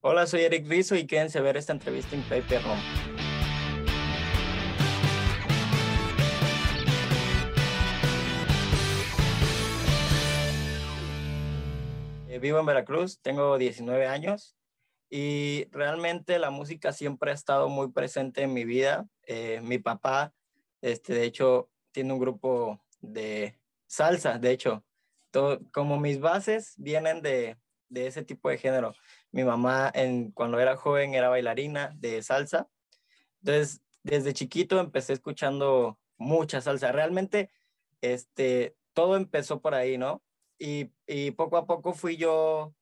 Hola, soy Eric Rizzo y quédense a ver esta entrevista en Paper Room. Eh, vivo en Veracruz, tengo 19 años y realmente la música siempre ha estado muy presente en mi vida. Eh, mi papá, este, de hecho, tiene un grupo de salsa, de hecho, como mis bases vienen de, de ese tipo de género. Mi mamá cuando era joven era bailarina de salsa. Entonces, desde chiquito empecé escuchando mucha salsa. Realmente, este, todo empezó por ahí, ¿no? Y, poco a poco fui yo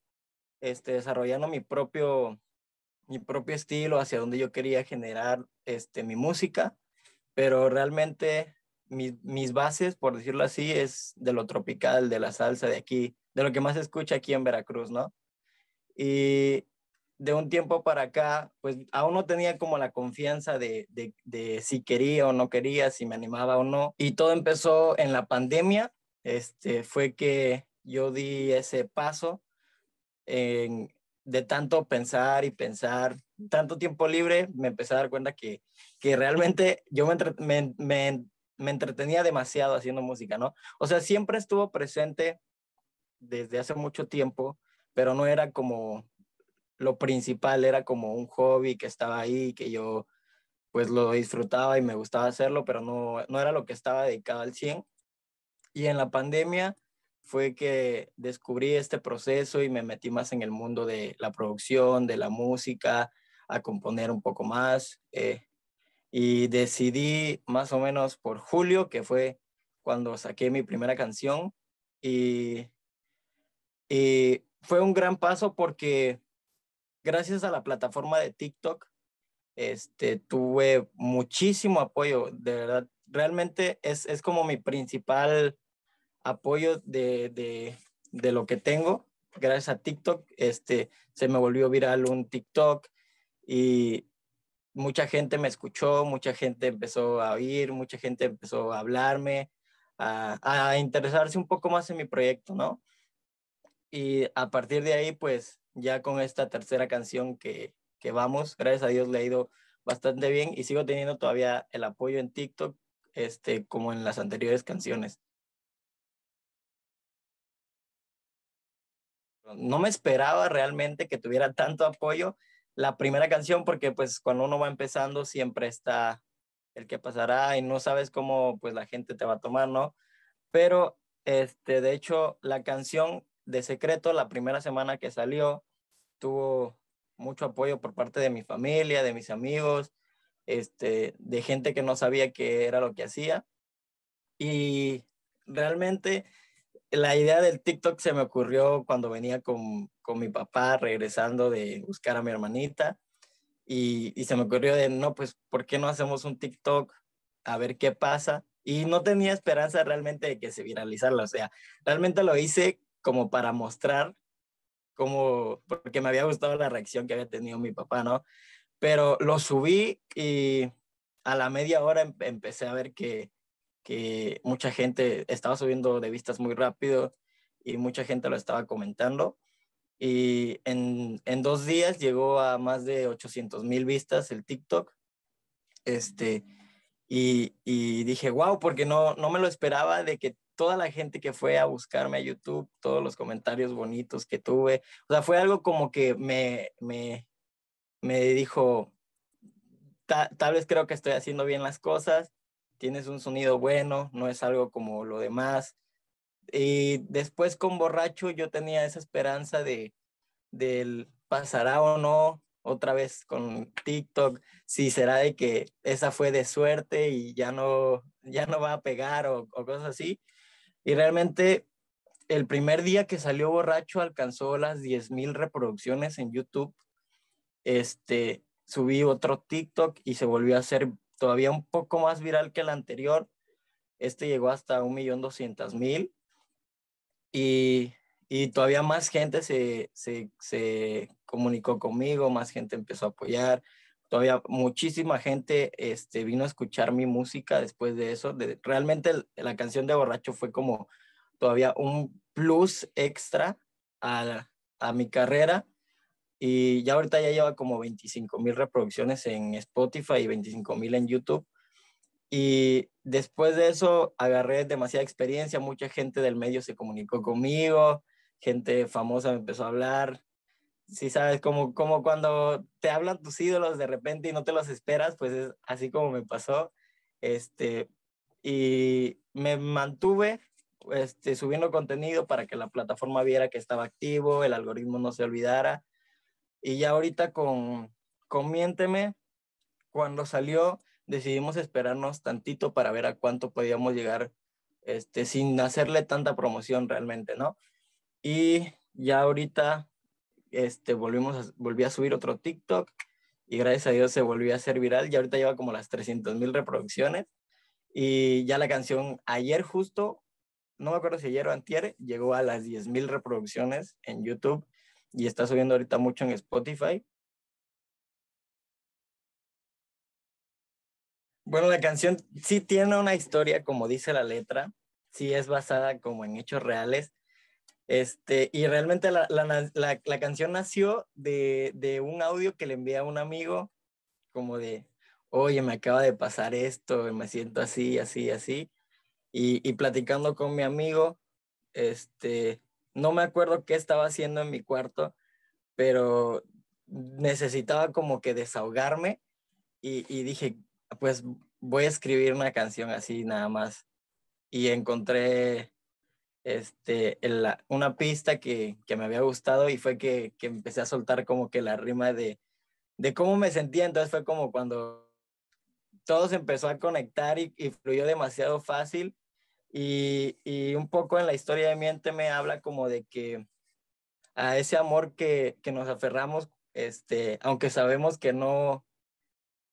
este, desarrollando mi propio, mi propio estilo, hacia donde yo quería generar este, mi música, pero realmente mis bases, por decirlo así, es de lo tropical, de la salsa de aquí, de lo que más se escucha aquí en Veracruz, ¿no? Y de un tiempo para acá, pues aún no tenía como la confianza de, de, de, si quería o no quería, si me animaba o no. Y todo empezó en la pandemia. Este, fue que yo di ese paso de tanto pensar y pensar, tanto tiempo libre, me empecé a dar cuenta que, que realmente yo me, me entretenía demasiado haciendo música, ¿no? O sea, siempre estuvo presente desde hace mucho tiempo pero no era como lo principal, era como un hobby que estaba ahí, que yo pues lo disfrutaba y me gustaba hacerlo, pero no, no era lo que estaba dedicado al 100. Y en la pandemia fue que descubrí este proceso y me metí más en el mundo de la producción, de la música, a componer un poco más. Eh, y decidí más o menos por julio, que fue cuando saqué mi primera canción, y, y fue un gran paso porque gracias a la plataforma de TikTok, este, tuve muchísimo apoyo, de verdad, realmente es, como mi principal apoyo de, lo que tengo. Gracias a TikTok, este, se me volvió viral un TikTok y mucha gente me escuchó, mucha gente empezó a oír, mucha gente empezó a hablarme, a interesarse un poco más en mi proyecto, ¿no? Y a partir de ahí, pues ya con esta tercera canción que, vamos, gracias a Dios le ha ido bastante bien y sigo teniendo todavía el apoyo en TikTok, este, como en las anteriores canciones. No me esperaba realmente que tuviera tanto apoyo la primera canción porque pues cuando uno va empezando siempre está el que pasará y no sabes cómo pues la gente te va a tomar, ¿no? Pero este, de hecho, la canción de secreto, la primera semana que salió, tuvo mucho apoyo por parte de mi familia, de mis amigos, este, de gente que no sabía qué era lo que hacía. Y realmente la idea del TikTok se me ocurrió cuando venía con, mi papá regresando de buscar a mi hermanita. Y, y, se me ocurrió de, no, pues, ¿por qué no hacemos un TikTok? A ver qué pasa. Y no tenía esperanza realmente de que se viralizara. O sea, realmente lo hice como para mostrar como porque me había gustado la reacción que había tenido mi papá, ¿no? Pero lo subí y a la media hora em, empecé a ver que, mucha gente estaba subiendo de vistas muy rápido y mucha gente lo estaba comentando. Y en, dos días llegó a más de 800 mil vistas el TikTok. Este, y, dije, wow, porque no, no me lo esperaba de que toda la gente que fue a buscarme a YouTube, todos los comentarios bonitos que tuve. O sea, fue algo como que me, me, dijo, tal vez creo que estoy haciendo bien las cosas, tienes un sonido bueno, no es algo como lo demás. Y después con Borracho yo tenía esa esperanza de del pasará o no otra vez con TikTok, si será de que esa fue de suerte y ya no ya no va a pegar o cosas así. Y realmente el primer día que salió borracho alcanzó las 10.000 reproducciones en YouTube. Este, subí otro TikTok y se volvió a hacer todavía un poco más viral que el anterior. Este llegó hasta 1.200.000 y, y todavía más gente se comunicó conmigo, más gente empezó a apoyar todavía muchísima gente este, vino a escuchar mi música después de eso. De, realmente la canción de Borracho fue como todavía un plus extra a, a mi carrera. Y ya ahorita ya lleva como 25 mil reproducciones en Spotify y 25 mil en YouTube. Y después de eso agarré demasiada experiencia, mucha gente del medio se comunicó conmigo, gente famosa me empezó a hablar, sí sabes, como, como cuando te hablan tus ídolos de repente y no te los esperas, pues es así como me pasó. Este, y me mantuve este, subiendo contenido para que la plataforma viera que estaba activo, el algoritmo no se olvidara. Y ya ahorita con, comiénteme cuando salió, decidimos esperarnos tantito para ver a cuánto podíamos llegar este, sin hacerle tanta promoción realmente, ¿no? Y ya ahorita este, volvimos a, volví a subir otro TikTok y gracias a Dios se volvió a hacer viral y ahorita lleva como las 300 mil reproducciones. Y ya la canción ayer justo, no me acuerdo si ayer o antier, llegó a las 10 mil reproducciones en YouTube y está subiendo ahorita mucho en Spotify. Bueno, la canción sí tiene una historia, como dice la letra, sí es basada como en hechos reales, este, y realmente la, canción nació de, un audio que le envié a un amigo, como de, oye, me acaba de pasar esto, me siento así, así, así. Y, platicando con mi amigo, este, no me acuerdo qué estaba haciendo en mi cuarto, pero necesitaba como que desahogarme y, y dije, pues voy a escribir una canción así nada más. Y encontré este, una pista que, me había gustado y fue que, que, empecé a soltar como que la rima de, de cómo me sentía. Entonces fue como cuando todo se empezó a conectar y, fluyó demasiado fácil. Y, un poco en la historia de mi mente me habla como de que a ese amor que, nos aferramos, este, aunque sabemos que no,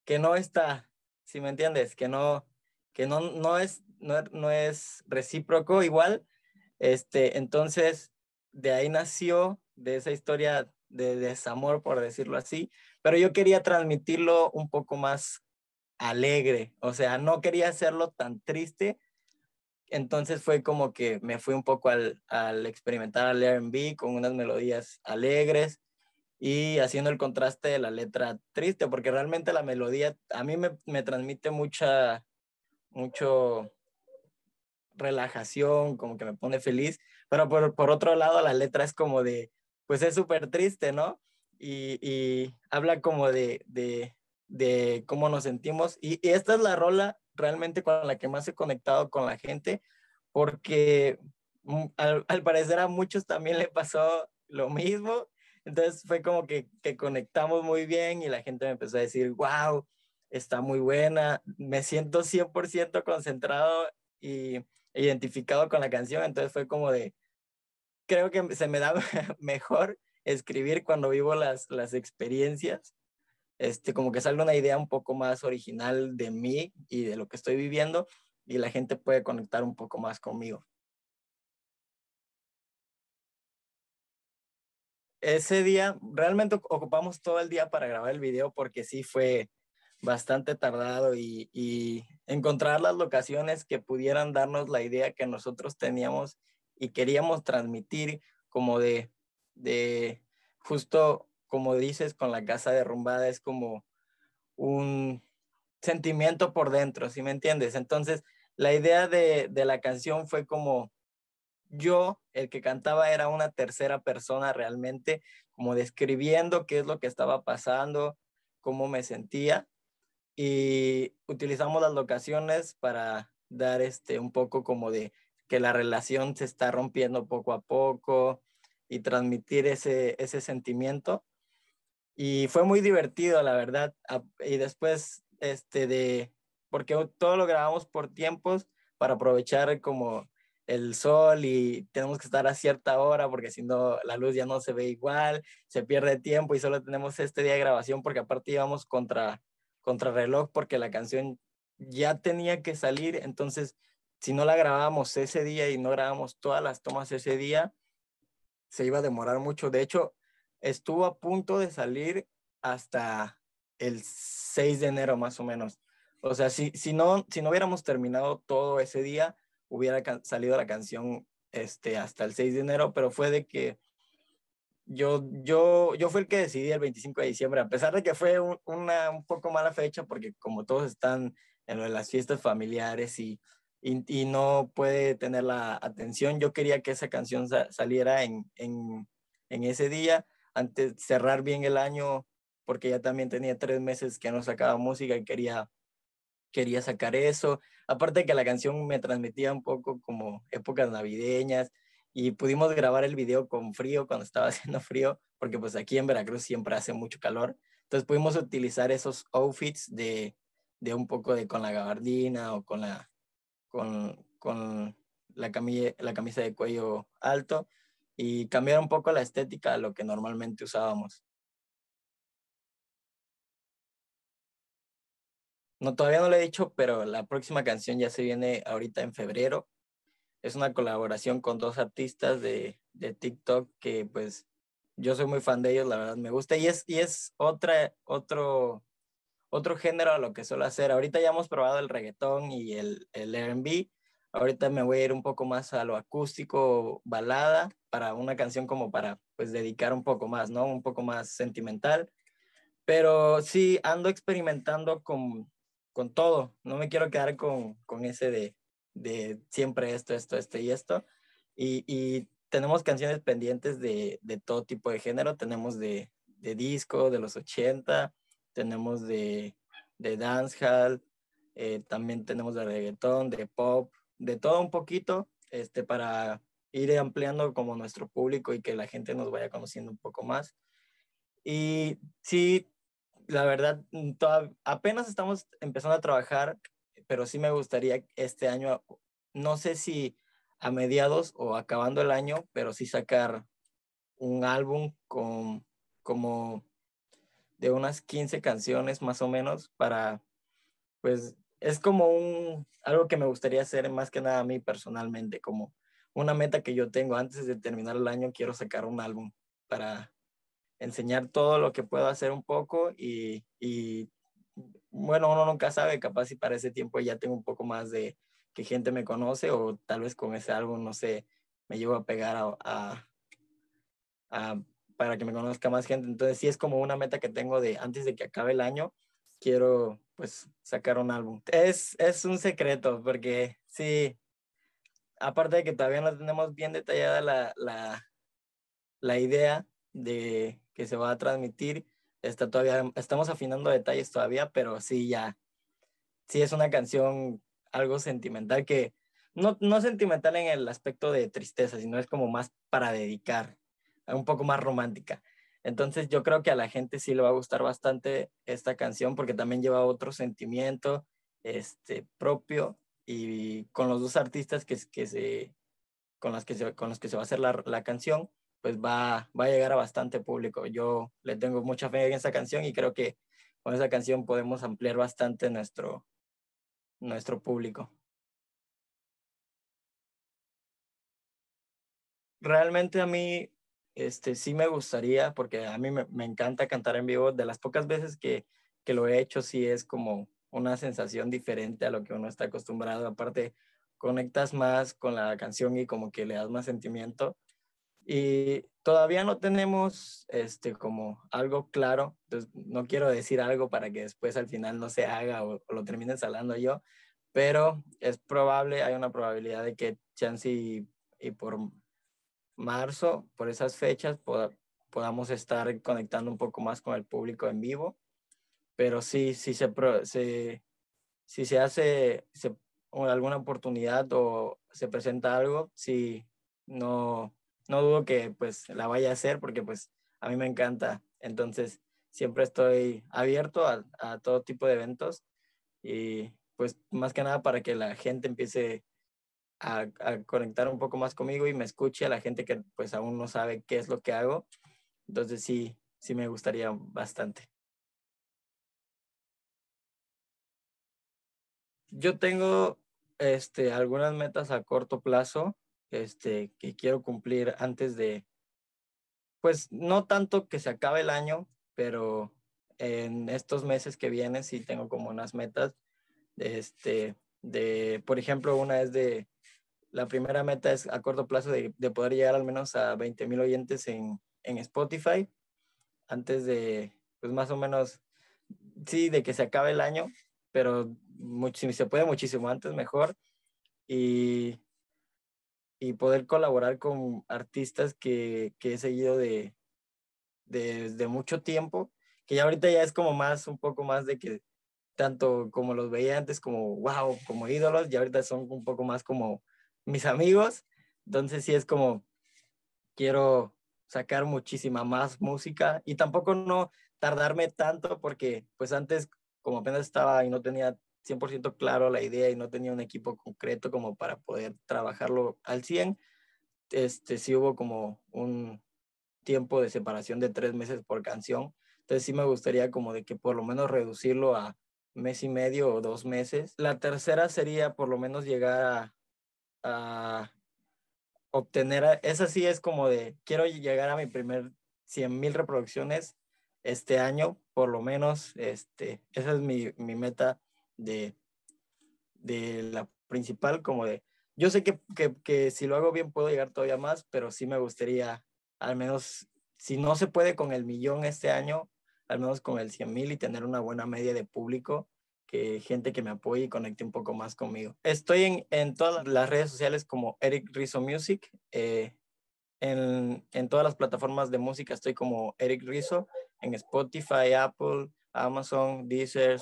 que no está, si me entiendes, que no, que no, no, es, no es recíproco igual, este, entonces, de ahí nació, de esa historia de desamor, por decirlo así, pero yo quería transmitirlo un poco más alegre, o sea, no quería hacerlo tan triste, entonces fue como que me fui un poco al, al experimentar al RB con unas melodías alegres y haciendo el contraste de la letra triste, porque realmente la melodía a mí me, me transmite mucha, mucho, relajación, como que me pone feliz, pero por, otro lado la letra es como de, pues es súper triste, ¿no? Y, habla como de, de, de, cómo nos sentimos. Y, esta es la rola realmente con la que más he conectado con la gente, porque mm, al, parecer a muchos también le pasó lo mismo. Entonces fue como que, que, conectamos muy bien y la gente me empezó a decir, wow, está muy buena, me siento 100% concentrado y identificado con la canción, entonces fue como de, creo que se me da mejor escribir cuando vivo las, las experiencias, este, como que salga una idea un poco más original de mí y de lo que estoy viviendo y la gente puede conectar un poco más conmigo. Ese día, realmente ocupamos todo el día para grabar el video porque sí fue, bastante tardado y, encontrar las locaciones que pudieran darnos la idea que nosotros teníamos y queríamos transmitir como de, justo como dices con la casa derrumbada es como un sentimiento por dentro, si me entiendes? Entonces la idea de la canción fue como yo, el que cantaba era una tercera persona realmente, como describiendo qué es lo que estaba pasando, cómo me sentía y utilizamos las locaciones para dar este un poco como de que la relación se está rompiendo poco a poco y transmitir ese, ese sentimiento. Y fue muy divertido, la verdad. Y después, este, de, porque todo lo grabamos por tiempos para aprovechar como el sol y tenemos que estar a cierta hora porque si no la luz ya no se ve igual, se pierde tiempo y solo tenemos este día de grabación porque aparte íbamos contra contrarreloj porque la canción ya tenía que salir, entonces si no la grabábamos ese día y no grabamos todas las tomas ese día, se iba a demorar mucho. De hecho, estuvo a punto de salir hasta el 6 de enero más o menos. O sea, si, si, no, si no hubiéramos terminado todo ese día, hubiera salido la canción este, hasta el 6 de enero, pero fue de que yo, yo, yo fui el que decidí el 25 de diciembre, a pesar de que fue una un poco mala fecha, porque como todos están en las fiestas familiares y, y, no puede tener la atención, yo quería que esa canción saliera en, en, en ese día, antes cerrar bien el año, porque ya también tenía tres meses que no sacaba música y quería quería sacar eso. Aparte de que la canción me transmitía un poco como épocas navideñas, y pudimos grabar el video con frío cuando estaba haciendo frío, porque pues aquí en Veracruz siempre hace mucho calor. Entonces pudimos utilizar esos outfits de, un poco de con la gabardina o con la, con, la, la camisa de cuello alto y cambiar un poco la estética a lo que normalmente usábamos. No, todavía no lo he dicho, pero la próxima canción ya se viene ahorita en febrero es una colaboración con dos artistas de, de, TikTok que pues yo soy muy fan de ellos, la verdad me gusta y es, y es otra, otro, otro género a lo que suelo hacer. Ahorita ya hemos probado el reggaetón y el, el RB. Ahorita me voy a ir un poco más a lo acústico, balada, para una canción como para pues dedicar un poco más, ¿no? Un poco más sentimental. Pero sí, ando experimentando con, todo. No me quiero quedar con, con ese de, de siempre esto, esto, esto y esto. Y, tenemos canciones pendientes de, todo tipo de género. Tenemos de, disco, de los 80, tenemos de, de dancehall, eh, también tenemos de reggaetón, de pop, de todo un poquito, este, para ir ampliando como nuestro público y que la gente nos vaya conociendo un poco más. Y sí, la verdad, apenas estamos empezando a trabajar pero sí me gustaría este año, no sé si a mediados o acabando el año, pero sí sacar un álbum con como de unas 15 canciones más o menos para, pues es como un, algo que me gustaría hacer más que nada a mí personalmente, como una meta que yo tengo antes de terminar el año, quiero sacar un álbum para enseñar todo lo que puedo hacer un poco y bueno, uno nunca sabe, capaz si para ese tiempo ya tengo un poco más de que gente me conoce o tal vez con ese álbum, no sé, me llevo a pegar a, para que me conozca más gente. Entonces sí es como una meta que tengo de antes de que acabe el año, quiero pues sacar un álbum. Es, es un secreto porque sí, aparte de que todavía no tenemos bien detallada la, la, la idea de que se va a transmitir, está todavía, estamos afinando detalles todavía, pero sí, ya, sí es una canción algo sentimental que, no, no sentimental en el aspecto de tristeza, sino es como más para dedicar, un poco más romántica. Entonces yo creo que a la gente sí le va a gustar bastante esta canción porque también lleva otro sentimiento este, propio y con los dos artistas que, que se, con, que con los que se va a hacer la canción, pues va, a llegar a bastante público. Yo le tengo mucha fe en esa canción y creo que con esa canción podemos ampliar bastante nuestro, público. Realmente a mí este, sí me gustaría, porque a mí me, encanta cantar en vivo, de las pocas veces que, que lo he hecho, sí es como una sensación diferente a lo que uno está acostumbrado. Aparte, conectas más con la canción y como que le das más sentimiento. Y todavía no tenemos este, como algo claro, no quiero decir algo para que después al final no se haga o, lo termine salando yo, pero es probable, hay una probabilidad de que chance y, por marzo, por esas fechas, podamos estar conectando un poco más con el público en vivo, pero sí, sí se, se, si se hace se, alguna oportunidad o se presenta algo, si no, no dudo que pues la vaya a hacer porque pues a mí me encanta. Entonces siempre estoy abierto a, todo tipo de eventos y pues más que nada para que la gente empiece a, a, conectar un poco más conmigo y me escuche a la gente que pues aún no sabe qué es lo que hago. Entonces sí, sí me gustaría bastante. Yo tengo este, algunas metas a corto plazo este, que quiero cumplir antes de, pues no tanto que se acabe el año, pero en estos meses que vienen sí tengo como unas metas, de este, de, por ejemplo, una es de, la primera meta es a corto plazo de, de poder llegar al menos a 20 mil oyentes en, Spotify antes de, pues más o menos, sí, de que se acabe el año, pero si se puede muchísimo antes, mejor. Y y poder colaborar con artistas que, he seguido de, de, mucho tiempo, que ya ahorita ya es como más, un poco más de que tanto como los veía antes como wow, como ídolos, y ahorita son un poco más como mis amigos, entonces sí es como quiero sacar muchísima más música y tampoco no tardarme tanto porque pues antes como apenas estaba y no tenía 100% claro la idea y no tenía un equipo concreto como para poder trabajarlo al 100, este, sí hubo como un tiempo de separación de tres meses por canción. Entonces sí me gustaría como de que por lo menos reducirlo a mes y medio o dos meses. La tercera sería por lo menos llegar a, obtener, es esa sí es como de, quiero llegar a mi primer 100 mil reproducciones este año, por lo menos, este, esa es mi meta de, la principal, como de, yo sé que, si lo hago bien puedo llegar todavía más, pero sí me gustaría, al menos, si no se puede con el millón este año, al menos con el 100 mil y tener una buena media de público, que gente que me apoye y conecte un poco más conmigo. Estoy en, todas las redes sociales como Eric Rizzo Music, eh, en, en, todas las plataformas de música estoy como Eric Rizzo, en Spotify, Apple, Amazon, Deezer,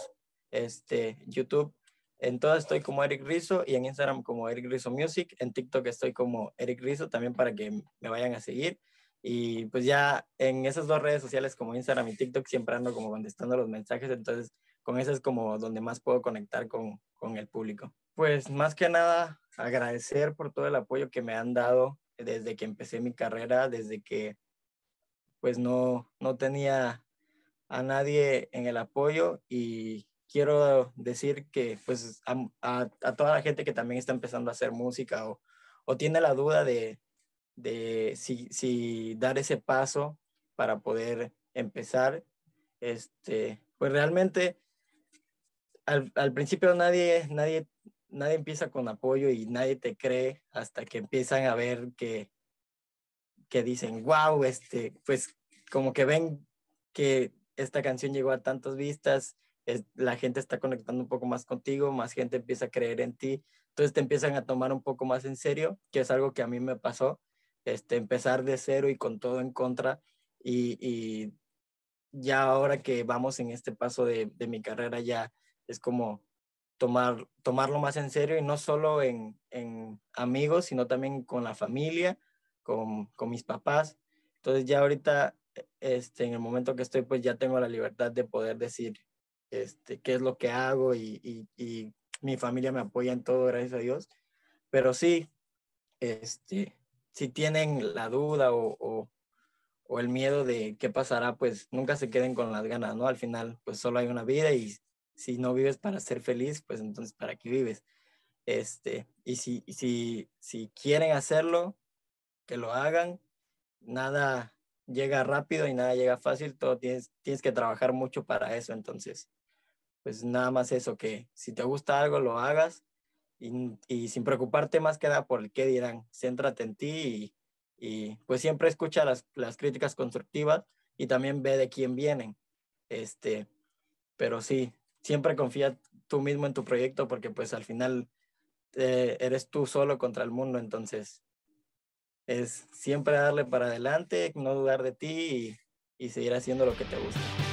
este, YouTube. En todas estoy como Eric Rizzo y en Instagram como Eric Rizzo Music. En TikTok estoy como Eric Rizzo también para que me vayan a seguir. Y pues ya en esas dos redes sociales como Instagram y TikTok siempre ando como contestando los mensajes, entonces con eso es como donde más puedo conectar con, con el público. Pues más que nada agradecer por todo el apoyo que me han dado desde que empecé mi carrera, desde que pues no, no tenía a nadie en el apoyo y quiero decir que pues a, a, toda la gente que también está empezando a hacer música o, o tiene la duda de, de si, si, dar ese paso para poder empezar, este, pues realmente al, principio nadie, nadie, nadie empieza con apoyo y nadie te cree hasta que empiezan a ver que, que dicen, wow, este, pues como que ven que esta canción llegó a tantas vistas, la gente está conectando un poco más contigo, más gente empieza a creer en ti, entonces te empiezan a tomar un poco más en serio, que es algo que a mí me pasó, este, empezar de cero y con todo en contra y, ya ahora que vamos en este paso de, mi carrera ya es como tomar, tomarlo más en serio y no solo en, en amigos, sino también con la familia, con, mis papás. Entonces ya ahorita, este, en el momento que estoy, pues ya tengo la libertad de poder decir, este, qué es lo que hago y, mi familia me apoya en todo, gracias a Dios. Pero sí, este, si tienen la duda o, el miedo de qué pasará, pues nunca se queden con las ganas, ¿no? Al final, pues solo hay una vida y si no vives para ser feliz, pues entonces ¿para qué vives? Este, y si, si, si quieren hacerlo, que lo hagan. Nada llega rápido y nada llega fácil, todo tienes que trabajar mucho para eso, entonces pues nada más eso, que si te gusta algo lo hagas y, sin preocuparte más que nada por qué dirán, céntrate en ti y, pues siempre escucha las, críticas constructivas y también ve de quién vienen. Este, pero sí, siempre confía tú mismo en tu proyecto porque pues al final eh, eres tú solo contra el mundo, entonces es siempre darle para adelante, no dudar de ti y, y seguir haciendo lo que te gusta.